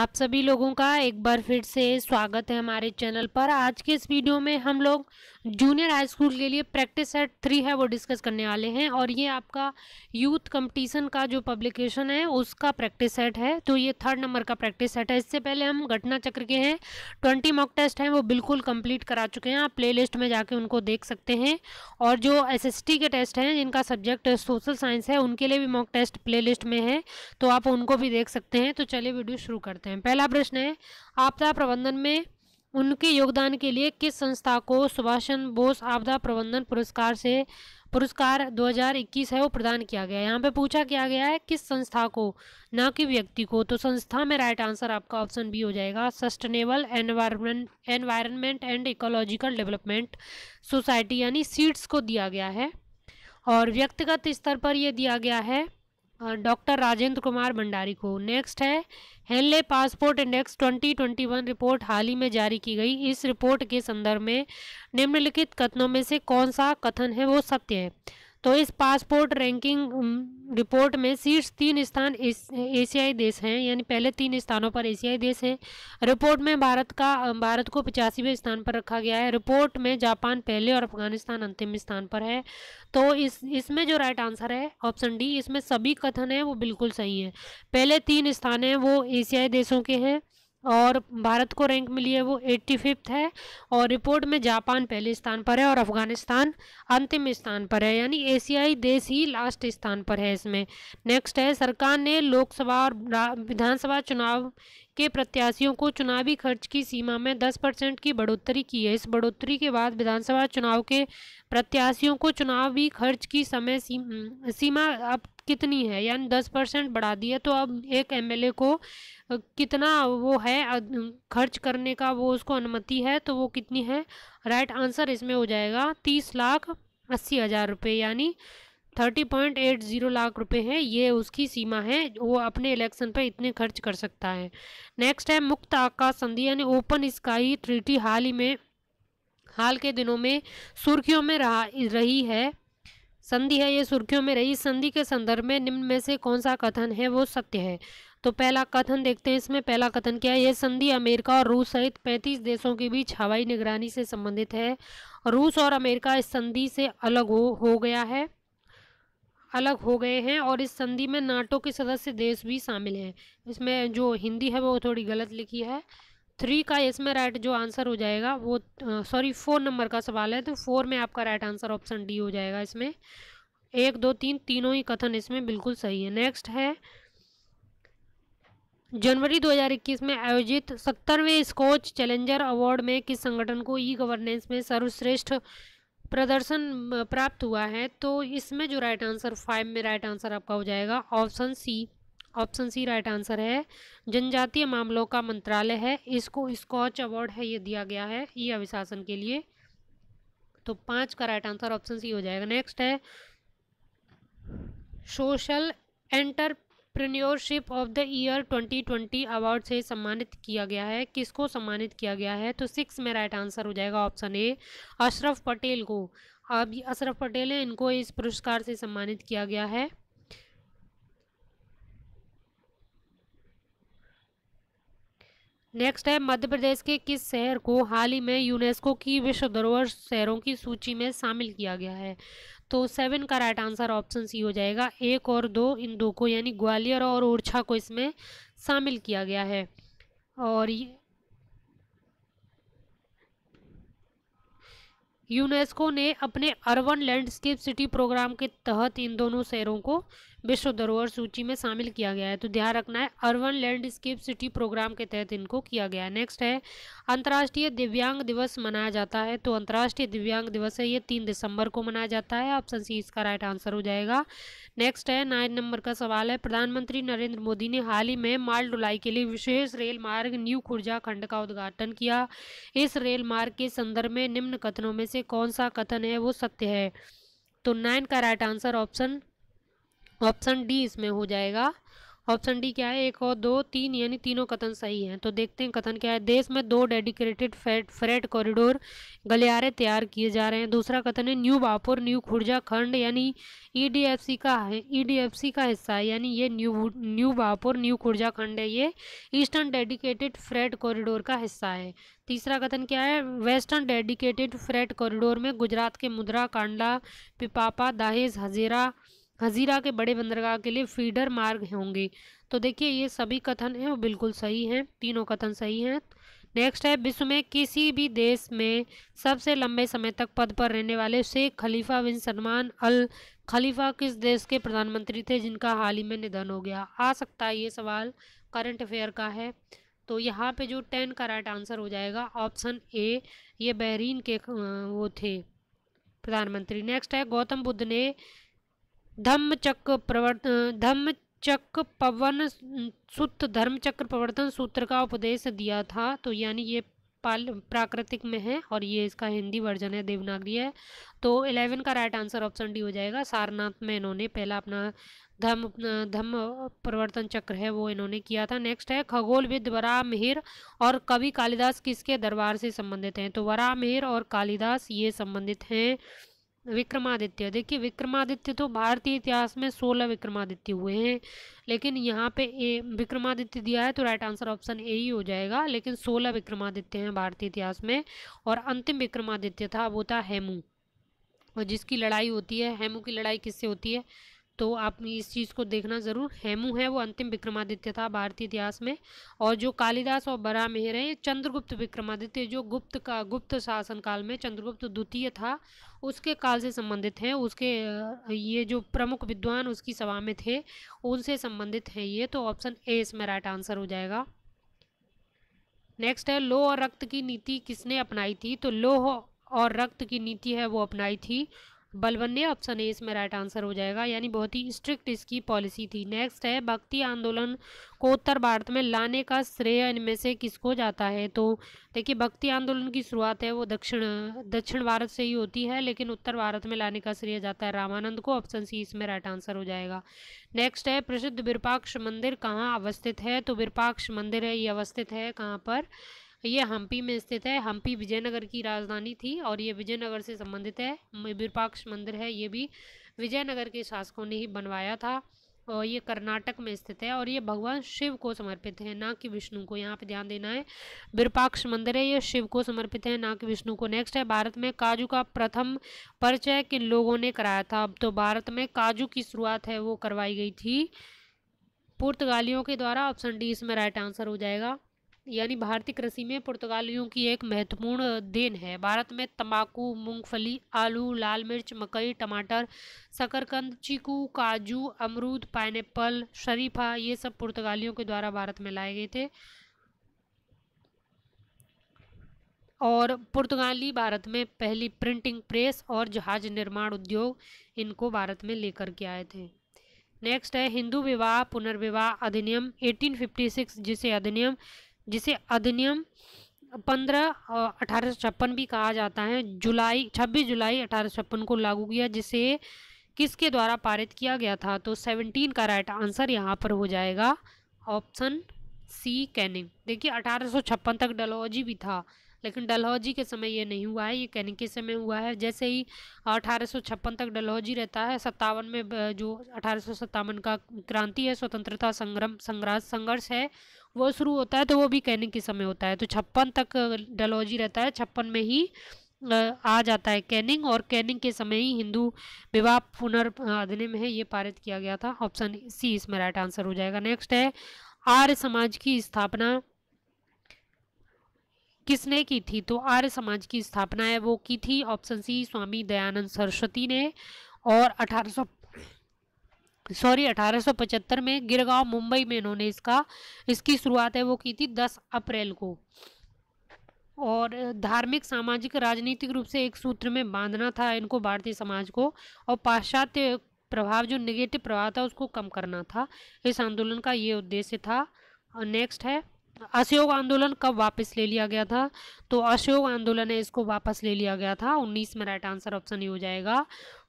आप सभी लोगों का एक बार फिर से स्वागत है हमारे चैनल पर आज के इस वीडियो में हम लोग जूनियर हाई स्कूल के लिए प्रैक्टिस सेट थ्री है वो डिस्कस करने वाले हैं और ये आपका यूथ कंपटीशन का जो पब्लिकेशन है उसका प्रैक्टिस सेट है तो ये थर्ड नंबर का प्रैक्टिस सेट है इससे पहले हम घटना चक्र के हैं ट्वेंटी मॉक टेस्ट हैं वो बिल्कुल कम्प्लीट करा चुके हैं आप प्ले में जाके उनको देख सकते हैं और जो एस के टेस्ट हैं जिनका सब्जेक्ट सोशल साइंस है उनके लिए भी मॉक टेस्ट प्ले में है तो आप उनको भी देख सकते हैं तो चलिए वीडियो शुरू करते करते हैं पहला प्रश्न है आपदा प्रबंधन में उनके योगदान के लिए किस संस्था को सुभाष चंद्र बोस आपदा प्रबंधन पुरस्कार से पुरस्कार 2021 है वो प्रदान किया गया है यहाँ पे पूछा किया गया है किस संस्था को ना कि व्यक्ति को तो संस्था में राइट आंसर आपका ऑप्शन बी हो जाएगा sustainable environment environment and ecological development society यानी सीड्स को दिया गया है और व्यक्तिगत स्तर पर ये दिया गया है डॉक्टर राजेंद्र कुमार भंडारी को नेक्स्ट है हेनले पासपोर्ट इंडेक्स 2021 रिपोर्ट हाल ही में जारी की गई इस रिपोर्ट के संदर्भ में निम्नलिखित कथनों में से कौन सा कथन है वो सत्य है तो इस पासपोर्ट रैंकिंग रिपोर्ट में शीर्ष तीन स्थान एशियाई देश हैं यानी पहले तीन स्थानों पर एशियाई देश हैं रिपोर्ट में भारत का भारत को पचासीवें स्थान पर रखा गया है रिपोर्ट में जापान पहले और अफगानिस्तान अंतिम स्थान पर है तो इस इसमें जो राइट आंसर है ऑप्शन डी इसमें सभी कथन है वो बिल्कुल सही है पहले तीन स्थान हैं वो एशियाई देशों के हैं और भारत को रैंक मिली है वो एट्टी फिफ्थ है और रिपोर्ट में जापान पहले स्थान पर है और अफगानिस्तान अंतिम स्थान पर है यानी एशियाई देश ही लास्ट स्थान पर है इसमें नेक्स्ट है सरकार ने लोकसभा और विधानसभा चुनाव के प्रत्याशियों को चुनावी खर्च की सीमा में दस परसेंट की बढ़ोतरी की है इस बढ़ोतरी के बाद विधानसभा चुनाव के प्रत्याशियों को चुनावी खर्च की समय सीमा अब कितनी है यानी दस परसेंट बढ़ा दिया तो अब एक एमएलए को कितना वो है खर्च करने का वो उसको अनुमति है तो वो कितनी है राइट आंसर इसमें हो जाएगा तीस लाख अस्सी हज़ार रुपये यानी thirty point eight zero lakh रुपए है ये उसकी सीमा है वो अपने इलेक्शन पर इतने खर्च कर सकता है नेक्स्ट है मुक्त आकाश संधि यानी ओपन स्काई ट्रीटी हाल ही में हाल के दिनों में सुर्खियों में रहा रही है संधि है ये सुर्खियों में रही संधि के संदर्भ में निम्न में से कौन सा कथन है वो सत्य है तो पहला कथन देखते हैं इसमें पहला कथन क्या है यह संधि अमेरिका और रूस सहित 35 देशों के बीच हवाई निगरानी से संबंधित है रूस और अमेरिका इस संधि से अलग हो हो गया है अलग हो गए हैं और इस संधि में नाटो के सदस्य देश भी शामिल हैं इसमें जो हिंदी है वो थोड़ी गलत लिखी है थ्री का इसमें राइट जो आंसर हो जाएगा वो सॉरी फोर नंबर का सवाल है तो फोर में आपका राइट आंसर ऑप्शन डी हो जाएगा इसमें एक दो तीन तीनों ही कथन इसमें बिल्कुल सही है नेक्स्ट है जनवरी 2021 में आयोजित सत्तरवें स्कॉच चैलेंजर अवार्ड में किस संगठन को ई गवर्नेंस में सर्वश्रेष्ठ प्रदर्शन प्राप्त हुआ है तो इसमें जो राइट आंसर फाइव में राइट आंसर आपका हो जाएगा option C option C right answer है जनजातीय मामलों का मंत्रालय है इसको स्कॉच अवार्ड है ये दिया गया है ई अभिशासन के लिए तो पाँच का राइट आंसर ऑप्शन सी हो जाएगा नेक्स्ट है social entrepreneurship of the year 2020 award से सम्मानित किया गया है किसको सम्मानित किया गया है तो सिक्स में राइट आंसर हो जाएगा ऑप्शन ए अशरफ पटेल को अब अशरफ पटेल है इनको इस पुरस्कार से सम्मानित किया गया है नेक्स्ट है मध्य प्रदेश के किस शहर को हाल ही में यूनेस्को की विश्व धरोहर शहरों की सूची में शामिल किया गया है तो सेवन का राइट आंसर ऑप्शन सी हो जाएगा एक और दो इन दो को यानी ग्वालियर और ओरछा को इसमें शामिल किया गया है और यूनेस्को ने अपने अर्बन लैंडस्केप सिटी प्रोग्राम के तहत इन दोनों शहरों को विश्व धरोहर सूची में शामिल किया गया है तो ध्यान रखना है अर्बन लैंडस्केप सिटी प्रोग्राम के तहत इनको किया गया है नेक्स्ट है अंतर्राष्ट्रीय दिव्यांग दिवस मनाया जाता है तो अंतर्राष्ट्रीय दिव्यांग दिवस है ये तीन दिसंबर को मनाया जाता है ऑप्शन सी इसका राइट आंसर हो जाएगा नेक्स्ट है नाइन नंबर का सवाल है प्रधानमंत्री नरेंद्र मोदी ने हाल ही में माल डुलाई के लिए विशेष रेल मार्ग न्यू खुर्जा खंड का उद्घाटन किया इस रेल मार्ग के संदर्भ में निम्न कथनों में से में कौन सा कथन है वो सत्य है तो नाइन का right answer option option D इसमें हो जाएगा ऑप्शन डी क्या है एक और दो तीन यानी तीनों कथन सही हैं तो देखते हैं कथन क्या है देश में दो डेडिकेटेड फ्रेट फ्रेट कॉरिडोर गलियारे तैयार किए जा रहे हैं दूसरा कथन है न्यू बापुर न्यू खुर्जा खंड यानी ईडीएफसी e का है ईडीएफसी e का हिस्सा है यानी ये New New Bhaupur New Khurja खंड है ये ईस्टर्न डेडिकेटेड फ्रेट कॉरिडोर का हिस्सा है तीसरा कथन क्या है वेस्टर्न डेडिकेटेड फ्रेट कॉरिडोर में गुजरात के मुद्रा कांडला पिपापा दाहेज हजेरा हजीरा के बड़े बंदरगाह के लिए फीडर मार्ग होंगे तो देखिए ये सभी कथन हैं वो बिल्कुल सही हैं तीनों कथन सही हैं नेक्स्ट है विश्व में किसी भी देश में सबसे लंबे समय तक पद पर रहने वाले शेख खलीफा बिन सलमान अल खलीफा किस देश के प्रधानमंत्री थे जिनका हाल ही में निधन हो गया आ सकता है ये सवाल करंट अफेयर का है तो यहाँ पे जो टेन का राइट आंसर हो जाएगा ऑप्शन ए ये बहरीन के वो थे प्रधानमंत्री नेक्स्ट है गौतम बुद्ध ने धम्मचक्र प्रवर्त धम्मचक्र पवन सुत धर्मचक्र प्रवर्तन सूत्र का उपदेश दिया था तो यानी ये पाल प्राकृतिक में है और ये इसका हिंदी वर्जन है देवनागरी है तो इलेवन का राइट आंसर ऑप्शन डी हो जाएगा सारनाथ में इन्होंने पहला अपना धम धम प्रवर्तन चक्र है वो इन्होंने किया था नेक्स्ट है खगोलविद वरा मिहिर और कवि कालिदास किसके दरबार से संबंधित हैं तो वरा मिहिर और कालिदास ये संबंधित हैं विक्रमादित्य देखिए विक्रमादित्य तो भारतीय इतिहास में सोलह विक्रमादित्य हुए हैं लेकिन यहाँ पे ए विक्रमादित्य दिया है तो राइट आंसर ऑप्शन ए ही हो जाएगा लेकिन सोलह विक्रमादित्य हैं भारतीय इतिहास में और अंतिम विक्रमादित्य था वो था हेमू और जिसकी लड़ाई होती है हेमू की लड़ाई किससे होती है तो आप इस चीज़ को देखना ज़रूर हेमू है वो अंतिम विक्रमादित्य था भारतीय इतिहास में और जो कालिदास और बरा मेहर है ये चंद्रगुप्त विक्रमादित्य जो गुप्त का गुप्त शासन काल में चंद्रगुप्त द्वितीय था उसके काल से संबंधित हैं उसके ये जो प्रमुख विद्वान उसकी सभा में थे उनसे संबंधित हैं ये तो ऑप्शन ए इसमें राइट आंसर हो जाएगा नेक्स्ट है लोह और रक्त की नीति किसने अपनाई थी तो लोह और रक्त की नीति है वो अपनाई थी ने ऑप्शन ए इसमें राइट आंसर हो जाएगा यानी बहुत ही स्ट्रिक्ट इसकी पॉलिसी थी नेक्स्ट है भक्ति आंदोलन को उत्तर भारत में लाने का श्रेय इनमें से किसको जाता है तो देखिए भक्ति आंदोलन की शुरुआत है वो दक्षिण दक्षिण भारत से ही होती है लेकिन उत्तर भारत में लाने का श्रेय जाता है रामानंद को ऑप्शन सी इसमें राइट आंसर हो जाएगा नेक्स्ट है प्रसिद्ध विरपाक्ष मंदिर कहाँ अवस्थित है तो विरपाक्ष मंदिर है ये अवस्थित है कहाँ पर ये हम्पी में स्थित है हम्पी विजयनगर की राजधानी थी और ये विजयनगर से संबंधित है विरपाक्ष मंदिर है ये भी विजयनगर के शासकों ने ही बनवाया था और ये कर्नाटक में स्थित है और ये भगवान शिव को समर्पित है ना कि विष्णु को यहाँ पे ध्यान देना है विरपाक्ष मंदिर है ये शिव को समर्पित है ना कि विष्णु को नेक्स्ट है भारत में काजू का प्रथम परिचय किन लोगों ने कराया था अब तो भारत में काजू की शुरुआत है वो करवाई गई थी पुर्तगालियों के द्वारा ऑप्शन डी इसमें राइट आंसर हो जाएगा यानी भारतीय कृषि में पुर्तगालियों की एक महत्वपूर्ण देन है भारत में तंबाकू मूंगफली आलू लाल मिर्च मकई टमाटर शकरकंद चीकू काजू अमरूद पाइनएप्पल शरीफा ये सब पुर्तगालियों के द्वारा भारत में लाए गए थे और पुर्तगाली भारत में पहली प्रिंटिंग प्रेस और जहाज निर्माण उद्योग इनको भारत में लेकर के आए थे नेक्स्ट है हिंदू विवाह पुनर्विवाह अधिनियम 1856 जिसे अधिनियम जिसे अधिनियम पंद्रह अठारह छप्पन भी कहा जाता है जुलाई छब्बीस जुलाई अठारह छप्पन को लागू किया जिसे किसके द्वारा पारित किया गया था तो सेवनटीन का राइट आंसर यहाँ पर हो जाएगा ऑप्शन सी कैनिंग देखिए अठारह तक डलहौजी भी था लेकिन डलहौजी के समय ये नहीं हुआ है ये कैनिंग के समय हुआ है जैसे ही अठारह तक डलहौजी रहता है सत्तावन में जो अठारह का क्रांति है स्वतंत्रता संग्राम संग्राम संघर्ष है वो शुरू होता है तो वो भी कैनिंग के समय होता है तो छप्पन तक डलॉजी रहता है छप्पन में ही आ जाता है कैनिंग और कैनिंग के समय ही हिंदू विवाह अधिनियम है ये पारित किया गया था ऑप्शन सी इसमें राइट आंसर हो जाएगा नेक्स्ट है आर्य समाज की स्थापना किसने की थी तो आर्य समाज की स्थापना है वो की थी ऑप्शन सी स्वामी दयानंद सरस्वती ने और अठारह सॉरी 1875 में गिरगांव मुंबई में इन्होंने इसका इसकी शुरुआत है वो की थी 10 अप्रैल को और धार्मिक सामाजिक राजनीतिक रूप से एक सूत्र में बांधना था इनको भारतीय समाज को और पाश्चात्य प्रभाव जो निगेटिव प्रभाव था उसको कम करना था इस आंदोलन का ये उद्देश्य था और नेक्स्ट है असहयोग आंदोलन कब वापस ले लिया गया था तो असहयोग आंदोलन है इसको वापस ले लिया गया था 19 में राइट आंसर ऑप्शन ये हो जाएगा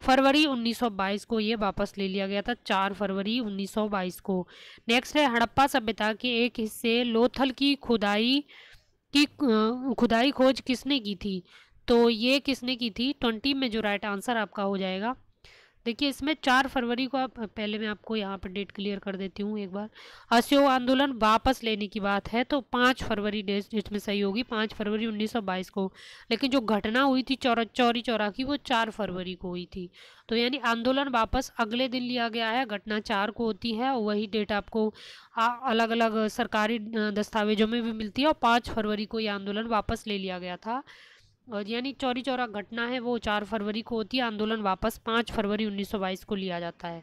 फरवरी 1922 को ये वापस ले लिया गया था 4 फरवरी 1922 को नेक्स्ट है हड़प्पा सभ्यता के एक हिस्से लोथल की खुदाई की खुदाई खोज किसने की थी तो ये किसने की थी ट्वेंटी में जो राइट आंसर आपका हो जाएगा देखिए इसमें चार फरवरी को आप पहले मैं आपको यहाँ पर डेट क्लियर कर देती हूँ एक बार असहयोग आंदोलन वापस लेने की बात है तो पाँच फरवरी डेट इसमें सही होगी पाँच फरवरी 1922 को लेकिन जो घटना हुई थी चौरा चौरी चौरा की वो चार फरवरी को हुई थी तो यानी आंदोलन वापस अगले दिन लिया गया है घटना चार को होती है वही डेट आपको अलग अलग सरकारी दस्तावेजों में भी मिलती है और पाँच फरवरी को ये आंदोलन वापस ले लिया गया था यानी चौरी चौरा घटना है वो चार फरवरी को होती है आंदोलन वापस पाँच फरवरी 1922 को लिया जाता है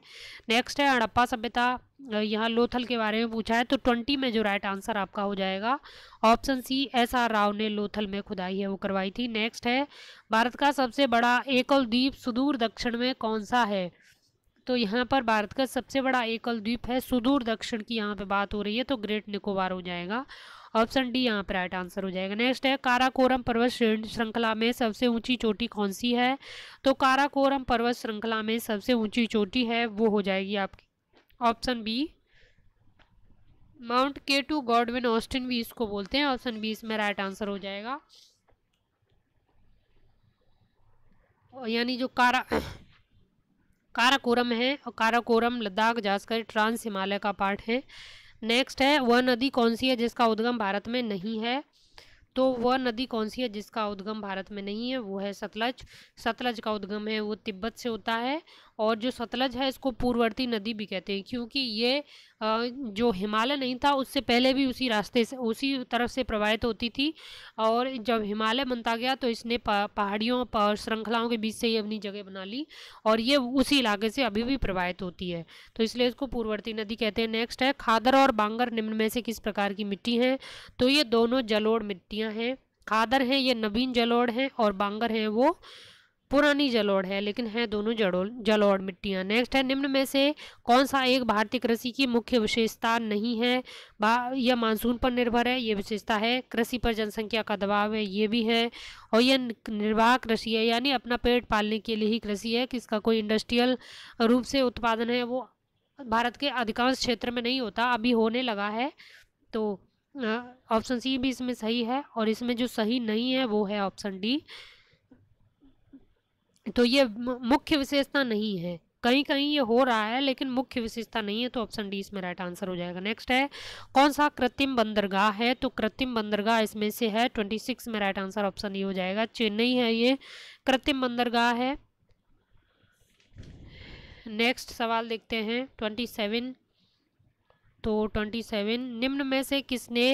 नेक्स्ट है हड़प्पा सभ्यता यहाँ लोथल के बारे में पूछा है तो ट्वेंटी में जो राइट आंसर आपका हो जाएगा option C S R Rao ने लोथल में खुदाई है वो करवाई थी नेक्स्ट है भारत का सबसे बड़ा एकल द्वीप सुदूर दक्षिण में कौन सा है तो यहाँ पर भारत का सबसे बड़ा एकल द्वीप है सुदूर दक्षिण की यहाँ पे बात हो रही है तो ग्रेट निकोबार हो जाएगा ऑप्शन डी यहाँ पर राइट आंसर हो जाएगा नेक्स्ट है काराकोरम पर्वत श्रृंखला में सबसे ऊंची चोटी कौन सी है तो काराकोरम पर्वत श्रृंखला में सबसे ऊंची चोटी है वो हो जाएगी आपकी option B mount K two Godwin Austen भी इसको बोलते हैं ऑप्शन बी इसमें राइट आंसर हो जाएगा यानी जो कारा काराकोरम है और काराकोरम लद्दाख जाकर ट्रांस हिमालय का पार्ट है नेक्स्ट है वह नदी कौन सी है जिसका उद्गम भारत में नहीं है तो वह नदी कौन सी है जिसका उद्गम भारत में नहीं है वो है सतलज सतलज का उद्गम है वो तिब्बत से होता है और जो सतलज है इसको पूर्ववर्ती नदी भी कहते हैं क्योंकि ये जो हिमालय नहीं था उससे पहले भी उसी रास्ते से उसी तरफ से प्रवाहित होती थी और जब हिमालय बनता गया तो इसने पहाड़ियों और श्रृंखलाओं के बीच से ही अपनी जगह बना ली और ये उसी इलाके से अभी भी प्रवाहित होती है तो इसलिए इसको पूर्ववर्ती नदी कहते हैं नेक्स्ट है खादर और बांगर निम्न में से किस प्रकार की मिट्टी है तो ये दोनों जलोड़ मिट्टियाँ हैं खादर हैं ये नवीन जलोड़ हैं और बांगर हैं वो पुरानी जलोड़ है लेकिन है दोनों जड़ो जलोड़ मिट्टियाँ नेक्स्ट है निम्न में से कौन सा एक भारतीय कृषि की मुख्य विशेषता नहीं है यह मानसून पर निर्भर है ये विशेषता है कृषि पर जनसंख्या का दबाव है ये भी है और यह निर्वाह कृषि है यानी अपना पेट पालने के लिए ही कृषि है किसका कोई इंडस्ट्रियल रूप से उत्पादन है वो भारत के अधिकांश क्षेत्र में नहीं होता अभी होने लगा है तो ऑप्शन सी भी इसमें सही है और इसमें जो सही नहीं है वो है ऑप्शन डी तो ये मुख्य विशेषता नहीं है कहीं कहीं ये हो रहा है लेकिन मुख्य विशेषता नहीं है तो ऑप्शन डी इसमें राइट आंसर हो जाएगा नेक्स्ट है कौन सा कृत्रिम बंदरगाह है तो कृत्रिम बंदरगाह इसमें से है ट्वेंटी सिक्स में राइट आंसर ऑप्शन ई हो जाएगा चेन्नई है ये कृत्रिम बंदरगाह है नेक्स्ट सवाल देखते हैं ट्वेंटी सेवन तो 27 निम्न में से किसने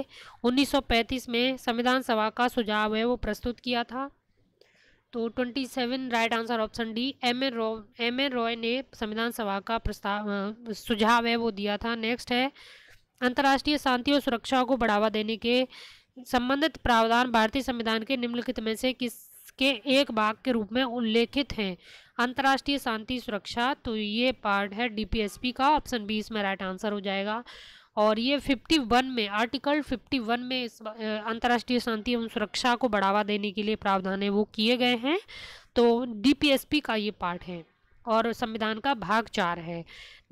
1935 में संविधान सभा का सुझाव है वो प्रस्तुत किया था तो 27 right answer option D M A Roy M A Roy ने संविधान सभा का प्रस्ताव सुझाव है वो दिया था नेक्स्ट है अंतर्राष्ट्रीय शांति और सुरक्षा को बढ़ावा देने के संबंधित प्रावधान भारतीय संविधान के निम्नलिखित में से किसके एक भाग के रूप में उल्लेखित हैं अंतर्राष्ट्रीय शांति सुरक्षा तो ये पार्ट है डी का ऑप्शन बी इसमें राइट आंसर हो जाएगा और ये 51 में आर्टिकल 51 में अंतर्राष्ट्रीय शांति एवं सुरक्षा को बढ़ावा देने के लिए प्रावधान है वो किए गए हैं तो डीपीएसपी का ये पार्ट है और संविधान का भाग चार है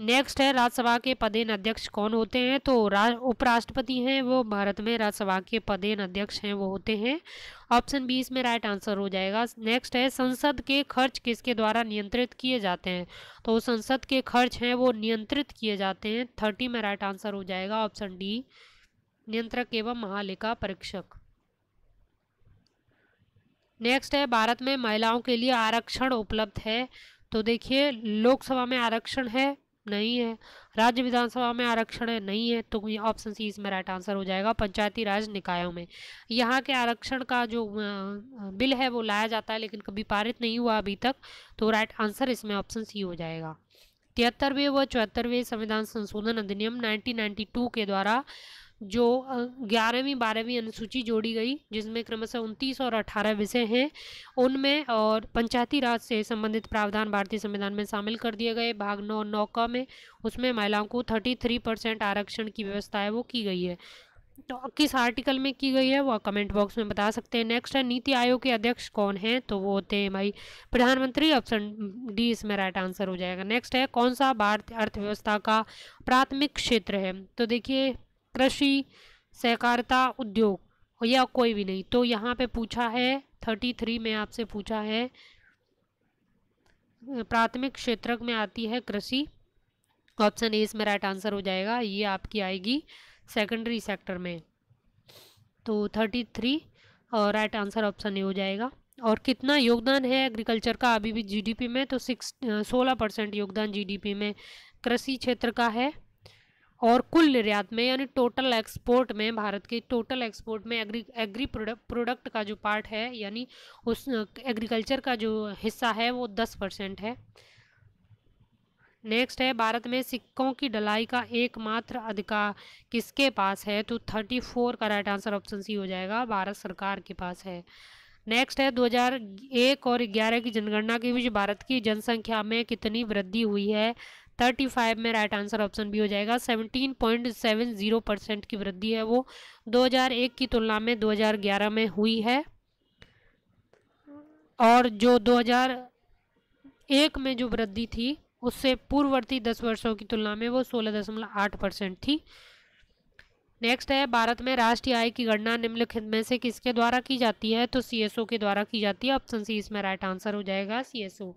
नेक्स्ट है राज्यसभा के पदेन अध्यक्ष कौन होते हैं तो उपराष्ट्रपति हैं वो भारत में राज्यसभा के पदेन अध्यक्ष हैं वो होते हैं ऑप्शन बीस में राइट आंसर हो जाएगा नेक्स्ट है संसद के खर्च किसके द्वारा नियंत्रित किए जाते हैं तो संसद के खर्च हैं वो नियंत्रित किए जाते हैं थर्टी में राइट आंसर हो जाएगा ऑप्शन डी नियंत्रक एवं महालेखा परीक्षक नेक्स्ट है भारत में महिलाओं के लिए आरक्षण उपलब्ध है तो देखिए लोकसभा में आरक्षण है नहीं है राज्य विधानसभा में आरक्षण है नहीं है तो ऑप्शन सी इसमें राइट आंसर हो जाएगा पंचायती राज निकायों में यहाँ के आरक्षण का जो बिल है वो लाया जाता है लेकिन कभी पारित नहीं हुआ अभी तक तो राइट आंसर इसमें ऑप्शन सी हो जाएगा तिहत्तरवें व चौहत्तरवें संविधान संशोधन अधिनियम 1992 के द्वारा जो ग्यारहवीं बारहवीं अनुसूची जोड़ी गई जिसमें क्रमशः उनतीस और अठारह विषय हैं उनमें और पंचायती राज से संबंधित प्रावधान भारतीय संविधान में शामिल कर दिए गए भाग नौ नौका में उसमें महिलाओं को थर्टी थ्री परसेंट आरक्षण की व्यवस्था है वो की गई है तो किस आर्टिकल में की गई है वो कमेंट बॉक्स में बता सकते हैं नेक्स्ट है नीति आयोग के अध्यक्ष कौन हैं तो वो होते हैं भाई प्रधानमंत्री ऑप्शन डी इसमें राइट आंसर हो जाएगा नेक्स्ट है कौन सा भारतीय अर्थव्यवस्था का प्राथमिक क्षेत्र है तो देखिए कृषि सहकारिता उद्योग या कोई भी नहीं तो यहाँ पे पूछा है थर्टी थ्री में आपसे पूछा है प्राथमिक क्षेत्रक में आती है कृषि ऑप्शन ए इसमें राइट आंसर हो जाएगा ये आपकी आएगी सेकेंडरी सेक्टर में तो थर्टी थ्री और राइट आंसर ऑप्शन ए हो जाएगा और कितना योगदान है एग्रीकल्चर का अभी भी जीडीपी में तो सिक्स सोलह परसेंट योगदान जीडीपी में कृषि क्षेत्र का है और कुल निर्यात में यानी टोटल एक्सपोर्ट में भारत के टोटल एक्सपोर्ट में एग्री एग्री प्रोडक्ट प्रोडक्ट का जो पार्ट है यानी उस एग्रीकल्चर का जो हिस्सा है वो दस परसेंट है नेक्स्ट है भारत में सिक्कों की ढलाई का एकमात्र अधिकार किसके पास है तो थर्टी फोर का राइट आंसर ऑप्शन सी हो जाएगा भारत सरकार के पास है नेक्स्ट है 2001 और 11 की जनगणना के बीच भारत की जनसंख्या में कितनी वृद्धि हुई है थर्टी फाइव में राइट आंसर ऑप्शन बी हो जाएगा seventeen point seven zero percent की वृद्धि है वो दो हजार एक की तुलना में दो हजार ग्यारह में हुई है और जो दो हजार एक में जो वृद्धि थी उससे पूर्ववर्ती दस वर्षों की तुलना में वो सोलह दशमलव आठ परसेंट थी नेक्स्ट है भारत में राष्ट्रीय आय की गणना निम्नलिखित में से किसके द्वारा की जाती है तो सीएसओ के द्वारा की जाती है ऑप्शन सी इसमें राइट आंसर हो जाएगा सीएसओ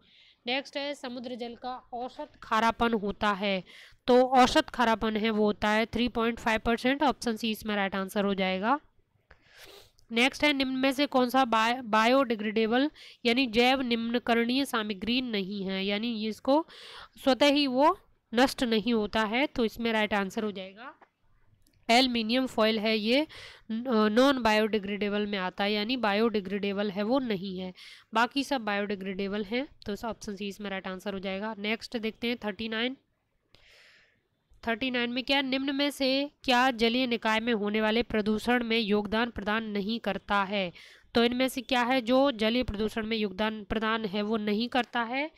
नेक्स्ट है समुद्र जल का औसत खारापन होता है तो औसत खारापन है वो होता है three point five percent option C इसमें राइट आंसर हो जाएगा नेक्स्ट है निम्न में से कौन सा बाय बायोडिग्रेडेबल यानी जैव निम्नकरणीय सामग्री नहीं है यानी इसको स्वतः ही वो नष्ट नहीं होता है तो इसमें राइट आंसर हो जाएगा एलमिनियम फॉयल है ये नॉन बायोडिग्रेडेबल में आता है यानी बायोडिग्रेडेबल है वो नहीं है बाकी सब बायोडिग्रेडेबल हैं तो ऑप्शन सी इसमें राइट आंसर हो जाएगा नेक्स्ट देखते हैं थर्टी नाइन थर्टी नाइन में क्या निम्न में से क्या जलीय निकाय में होने वाले प्रदूषण में योगदान प्रदान नहीं करता है तो इनमें से क्या है जो जलीय प्रदूषण में योगदान प्रदान है वो नहीं करता है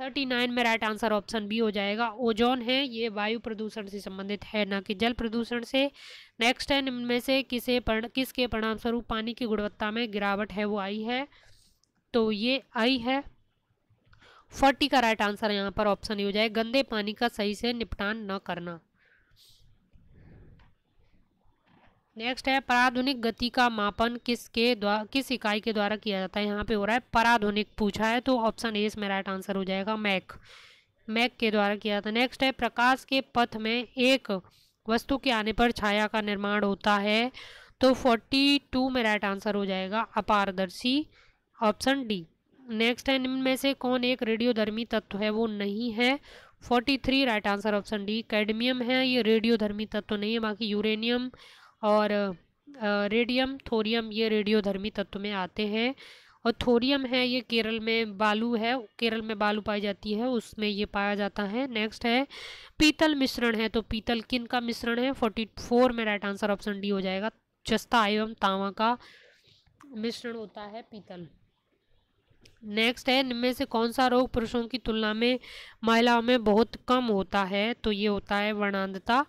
थर्टी नाइन में राइट आंसर ऑप्शन बी हो जाएगा ओजोन है ये वायु प्रदूषण से संबंधित है ना कि जल प्रदूषण से नेक्स्ट है इनमें से किसे पर, किसके परिणाम स्वरूप पानी की गुणवत्ता में गिरावट है वो आई है तो ये आई है फोर्टी का राइट आंसर यहाँ पर ऑप्शन ये हो जाए गंदे पानी का सही से निपटान न करना नेक्स्ट है पराधुनिक गति का मापन किसके द्वारा किस इकाई के द्वारा किया जाता है यहाँ पे हो रहा है पराधुनिक पूछा है तो ऑप्शन ए इसमें राइट आंसर हो जाएगा मैक मैक के द्वारा किया जाता है नेक्स्ट है प्रकाश के पथ में एक वस्तु के आने पर छाया का निर्माण होता है तो 42 में राइट आंसर हो जाएगा अपारदर्शी ऑप्शन डी नेक्स्ट है निम्न में से कौन एक रेडियोधर्मी तत्व है वो नहीं है 43 right answer option D cadmium है ये रेडियोधर्मी तत्व नहीं है बाकी यूरेनियम और रेडियम थोरियम ये रेडियोधर्मी तत्व में आते हैं और थोरियम है ये केरल में बालू है केरल में बालू पाई जाती है उसमें ये पाया जाता है नेक्स्ट है पीतल मिश्रण है तो पीतल किन का मिश्रण है फोर्टी फोर में राइट आंसर ऑप्शन डी हो जाएगा चस्ता एवं तावा का मिश्रण होता है पीतल नेक्स्ट है इनमें से कौन सा रोग पुरुषों की तुलना में महिलाओं में बहुत कम होता है तो ये होता है वर्णांधता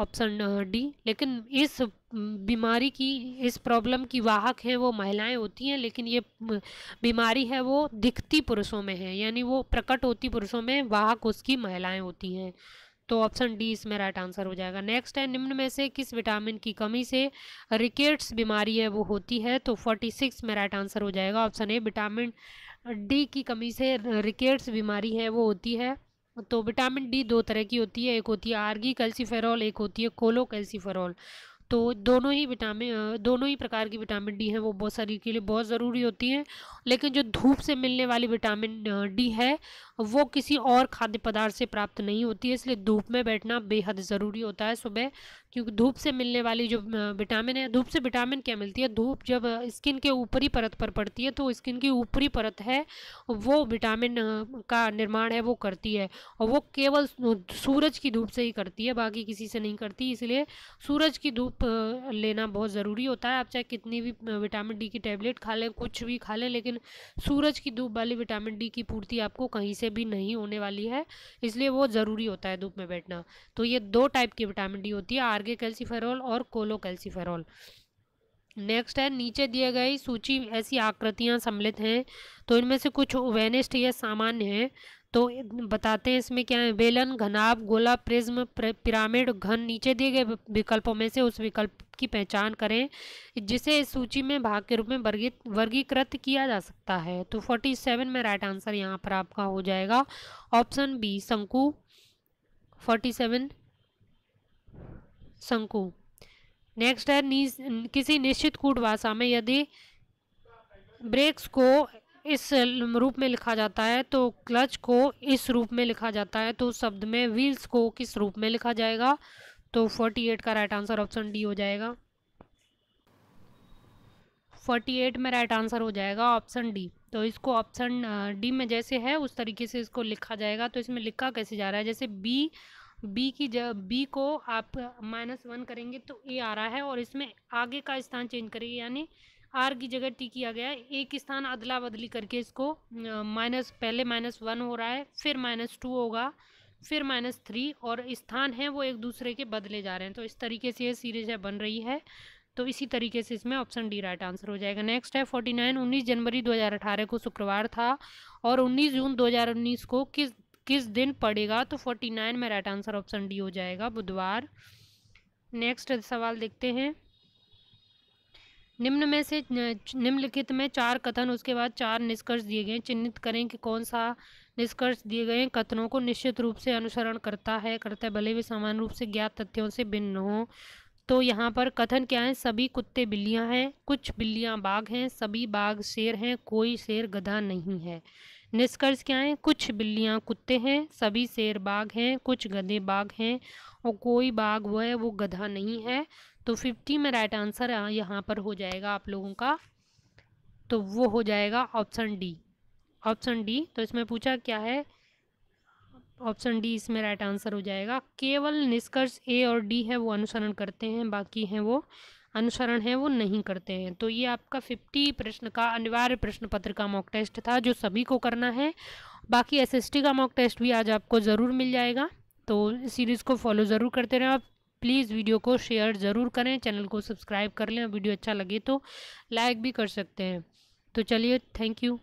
ऑप्शन डी लेकिन इस बीमारी की इस प्रॉब्लम की वाहक हैं वो महिलाएं होती हैं लेकिन ये बीमारी है वो दिखती पुरुषों में है यानी वो प्रकट होती पुरुषों में वाहक उसकी महिलाएं होती हैं तो ऑप्शन डी इसमें राइट आंसर हो जाएगा नेक्स्ट है निम्न में से किस विटामिन की कमी से रिकेट्स बीमारी है वो होती है तो 46 में राइट आंसर हो जाएगा ऑप्शन ए विटामिन डी की कमी से रिकेट्स बीमारी है वो होती है तो विटामिन डी दो तरह की होती है एक होती है आर्गी कैल्सीफेरॉल एक होती है कोलो कैल्सीफेरॉल तो दोनों ही विटामिन दोनों ही प्रकार की विटामिन डी है वो बहुत शरीर के लिए बहुत ज़रूरी होती है लेकिन जो धूप से मिलने वाली विटामिन डी है वो किसी और खाद्य पदार्थ से प्राप्त नहीं होती है इसलिए धूप में बैठना बेहद ज़रूरी होता है सुबह क्योंकि धूप से मिलने वाली जो विटामिन है धूप से विटामिन क्या मिलती है धूप जब स्किन के ऊपरी परत पर पड़ती है तो स्किन की ऊपरी परत है वो विटामिन का निर्माण है वो करती है और वो केवल सूरज की धूप से ही करती है बाकी किसी से नहीं करती इसलिए सूरज की धूप लेना बहुत ज़रूरी होता है आप चाहे कितनी भी विटामिन डी की टैबलेट खा लें कुछ भी खा लें लेकिन सूरज की धूप वाली विटामिन डी की पूर्ति आपको कहीं से भी नहीं होने वाली है इसलिए वो ज़रूरी होता है धूप में बैठना तो ये दो टाइप की विटामिन डी होती है आर्गे कैल्सीफेरॉल और कोलो कैल्सीफेरॉल नेक्स्ट है नीचे दिए गए सूची ऐसी आकृतियां सम्मिलित हैं तो इनमें से कुछ वेनेस्ट या सामान्य हैं तो बताते हैं इसमें क्या है बेलन घनाभ गोला प्रिज्म पिरामिड घन नीचे दिए गए विकल्पों में से उस विकल्प की पहचान करें जिसे इस सूची में भाग के रूप में वर्गित वर्गीकृत किया जा सकता है तो 47 में राइट आंसर यहाँ पर आपका हो जाएगा ऑप्शन बी शंकु 47 शंकु नेक्स्ट है किसी निश्चित कूटवासा में यदि ब्रेक्स को इस रूप में लिखा जाता है तो क्लच को इस रूप में लिखा जाता है तो शब्द में व्हील्स को किस रूप में लिखा जाएगा तो फोर्टी एट का राइट आंसर ऑप्शन डी हो जाएगा फोर्टी एट में राइट आंसर हो जाएगा ऑप्शन डी तो इसको ऑप्शन डी में जैसे है उस तरीके से इसको लिखा जाएगा तो इसमें लिखा कैसे जा रहा है जैसे बी बी की जब बी को आप माइनस वन करेंगे तो ए आ रहा है और इसमें आगे का स्थान चेंज करेंगे यानी आर की जगह टी किया गया है एक स्थान अदला बदली करके इसको माइनस पहले माइनस वन हो रहा है फिर माइनस टू होगा फिर माइनस थ्री और स्थान है वो एक दूसरे के बदले जा रहे हैं तो इस तरीके से ये सीरीज है बन रही है तो इसी तरीके से इसमें ऑप्शन डी राइट आंसर हो जाएगा नेक्स्ट है फोर्टी नाइन उन्नीस जनवरी दो हज़ार अठारह को शुक्रवार था और उन्नीस जून दो हज़ार उन्नीस को किस किस दिन पड़ेगा तो फोर्टी नाइन में राइट आंसर ऑप्शन डी हो जाएगा बुधवार नेक्स्ट सवाल देखते हैं निम्न में से निम्नलिखित में चार कथन उसके बाद चार निष्कर्ष दिए गए चिन्हित करें कि कौन सा निष्कर्ष दिए गए कथनों को निश्चित रूप से अनुसरण करता है करता है भले वे समान रूप से ज्ञात तथ्यों से भिन्न हो तो यहाँ पर कथन क्या है सभी कुत्ते बिल्लियाँ हैं कुछ बिल्लियाँ बाघ हैं सभी बाघ शेर हैं कोई शेर गधा नहीं है निष्कर्ष क्या है कुछ बिल्लियाँ कुत्ते हैं सभी शेर बाघ हैं कुछ गधे बाघ हैं और कोई बाघ वो है वो गधा नहीं है तो फिफ्टी में राइट आंसर यहाँ पर हो जाएगा आप लोगों का तो वो हो जाएगा ऑप्शन डी ऑप्शन डी तो इसमें पूछा क्या है ऑप्शन डी इसमें राइट आंसर हो जाएगा केवल निष्कर्ष ए और डी है वो अनुसरण करते हैं बाकी हैं वो अनुसरण है वो नहीं करते हैं तो ये आपका फिफ्टी प्रश्न का अनिवार्य प्रश्न पत्र का मॉक टेस्ट था जो सभी को करना है बाकी एसएसटी का मॉक टेस्ट भी आज आपको ज़रूर मिल जाएगा तो सीरीज़ को फॉलो ज़रूर करते रहें आप प्लीज़ वीडियो को शेयर ज़रूर करें चैनल को सब्सक्राइब कर लें वीडियो अच्छा लगे तो लाइक भी कर सकते हैं तो चलिए थैंक यू